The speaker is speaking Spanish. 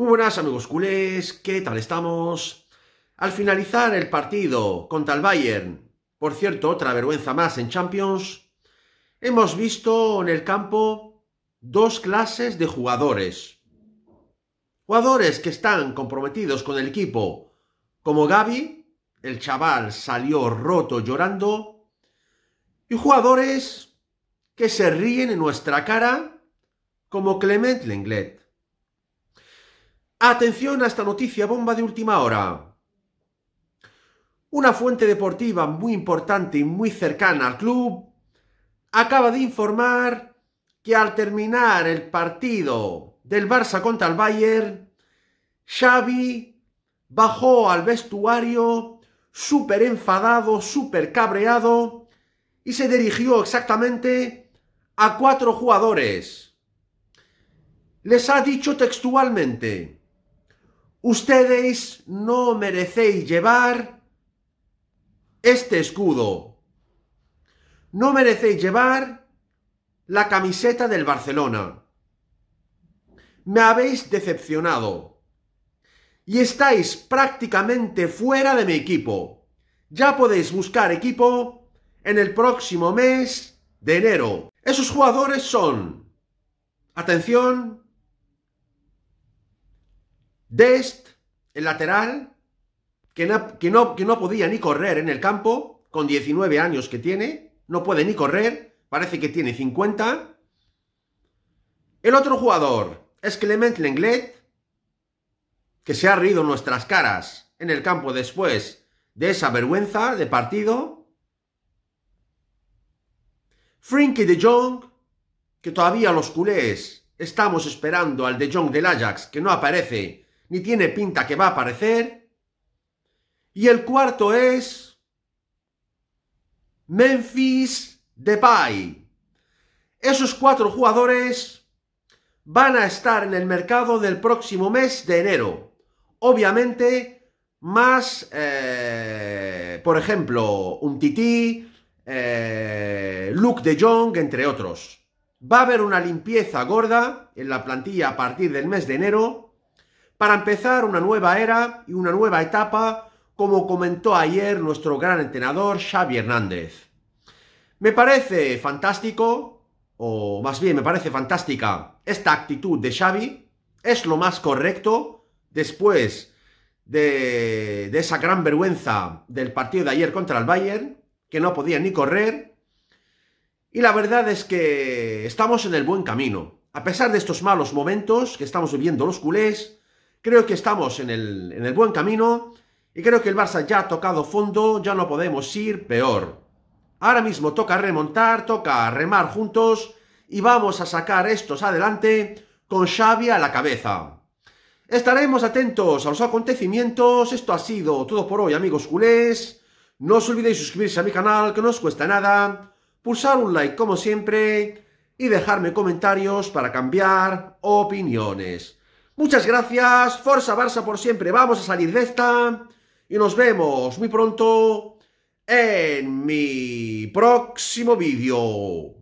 Muy buenas amigos culés, ¿qué tal estamos? Al finalizar el partido contra el Bayern, por cierto, otra vergüenza más en Champions, hemos visto en el campo dos clases de jugadores. Jugadores que están comprometidos con el equipo, como Gaby, el chaval salió roto llorando, y jugadores que se ríen en nuestra cara, como Clement Lenglet. Atención a esta noticia bomba de última hora. Una fuente deportiva muy importante y muy cercana al club acaba de informar que al terminar el partido del Barça contra el Bayern, Xavi bajó al vestuario súper enfadado, súper cabreado y se dirigió exactamente a cuatro jugadores. Les ha dicho textualmente, Ustedes no merecéis llevar este escudo. No merecéis llevar la camiseta del Barcelona. Me habéis decepcionado. Y estáis prácticamente fuera de mi equipo. Ya podéis buscar equipo en el próximo mes de enero. Esos jugadores son... Atención, Dest, el lateral, que no, podía ni correr en el campo, con 19 años que tiene, no puede ni correr, parece que tiene 50. El otro jugador es Clement Lenglet, que se ha reído nuestras caras en el campo después de esa vergüenza de partido. Frinky de Jong, que todavía los culés estamos esperando al de Jong del Ajax, que no aparece ni tiene pinta que va a aparecer. Y el cuarto es Memphis Depay. Esos cuatro jugadores van a estar en el mercado del próximo mes de enero. Obviamente, más, eh, por ejemplo, un tití, eh, Luke de Jong, entre otros. Va a haber una limpieza gorda en la plantilla a partir del mes de enero para empezar una nueva era y una nueva etapa, como comentó ayer nuestro gran entrenador Xavi Hernández. Me parece fantástico, o más bien me parece fantástica, esta actitud de Xavi, es lo más correcto después de, esa gran vergüenza del partido de ayer contra el Bayern, que no podía ni correr, y la verdad es que estamos en el buen camino. A pesar de estos malos momentos que estamos viviendo los culés, Creo que estamos en el, buen camino y creo que el Barça ya ha tocado fondo, ya no podemos ir peor. Ahora mismo toca remontar, toca remar juntos y vamos a sacar estos adelante con Xavi a la cabeza. Estaremos atentos a los acontecimientos. Esto ha sido todo por hoy, amigos culés. No os olvidéis suscribirse a mi canal, que no os cuesta nada. Pulsar un like como siempre y dejarme comentarios para cambiar opiniones. Muchas gracias, Forza Barça por siempre. Vamos a salir de esta y nos vemos muy pronto en mi próximo vídeo.